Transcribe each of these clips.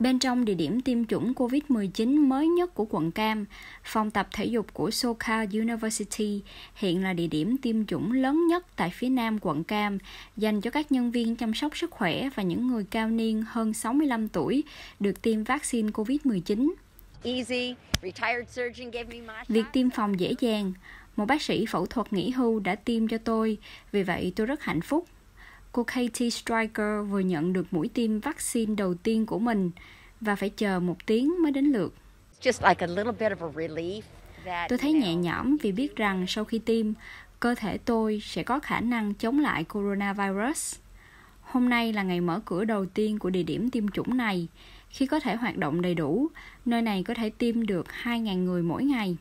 Bên trong địa điểm tiêm chủng COVID-19 mới nhất của quận Cam, phòng tập thể dục của Socal University hiện là địa điểm tiêm chủng lớn nhất tại phía nam quận Cam, dành cho các nhân viên chăm sóc sức khỏe và những người cao niên hơn 65 tuổi được tiêm vaccine COVID-19. Việc tiêm phòng dễ dàng, một bác sĩ phẫu thuật nghỉ hưu đã tiêm cho tôi, vì vậy tôi rất hạnh phúc, cô Katie Striker vừa nhận được mũi tiêm vaccine đầu tiên của mình và phải chờ một tiếng mới đến lượt. Tôi thấy nhẹ nhõm vì biết rằng sau khi tiêm, cơ thể tôi sẽ có khả năng chống lại coronavirus. Hôm nay là ngày mở cửa đầu tiên của địa điểm tiêm chủng này. Khi có thể hoạt động đầy đủ, nơi này có thể tiêm được 2.000 người mỗi ngày.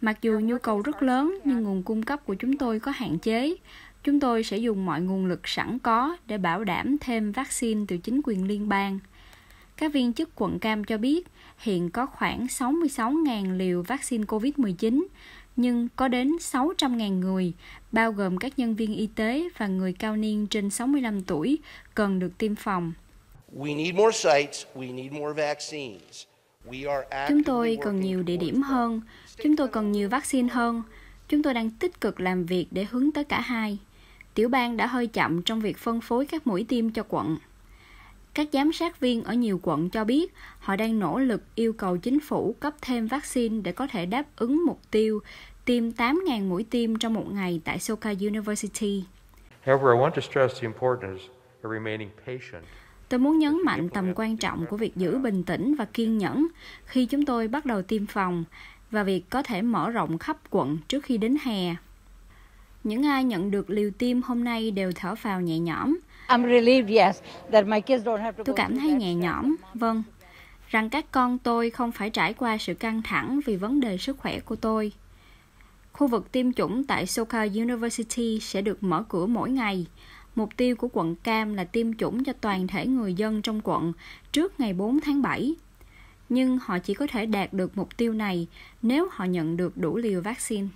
Mặc dù nhu cầu rất lớn nhưng nguồn cung cấp của chúng tôi có hạn chế. Chúng tôi sẽ dùng mọi nguồn lực sẵn có để bảo đảm thêm vaccine từ chính quyền liên bang. Các viên chức quận Cam cho biết hiện có khoảng 66.000 liều vaccine COVID-19, nhưng có đến 600.000 người, bao gồm các nhân viên y tế và người cao niên trên 65 tuổi, cần được tiêm phòng. We need more sites, we need more vaccines. Chúng tôi cần nhiều địa điểm hơn, chúng tôi cần nhiều vaccine hơn. Chúng tôi đang tích cực làm việc để hướng tới cả hai. Tiểu bang đã hơi chậm trong việc phân phối các mũi tiêm cho quận. Các giám sát viên ở nhiều quận cho biết họ đang nỗ lực yêu cầu chính phủ cấp thêm vaccine để có thể đáp ứng mục tiêu tiêm 8.000 mũi tiêm trong một ngày tại Soka University. However, I want to stress the importance of remaining patient. Tôi muốn nhấn mạnh tầm quan trọng của việc giữ bình tĩnh và kiên nhẫn khi chúng tôi bắt đầu tiêm phòng và việc có thể mở rộng khắp quận trước khi đến hè. Những ai nhận được liều tiêm hôm nay đều thở phào nhẹ nhõm. Tôi cảm thấy nhẹ nhõm, vâng, rằng các con tôi không phải trải qua sự căng thẳng vì vấn đề sức khỏe của tôi. Khu vực tiêm chủng tại Soka University sẽ được mở cửa mỗi ngày Mục tiêu của quận Cam là tiêm chủng cho toàn thể người dân trong quận trước ngày 4 tháng 7. Nhưng họ chỉ có thể đạt được mục tiêu này nếu họ nhận được đủ liều vaccine.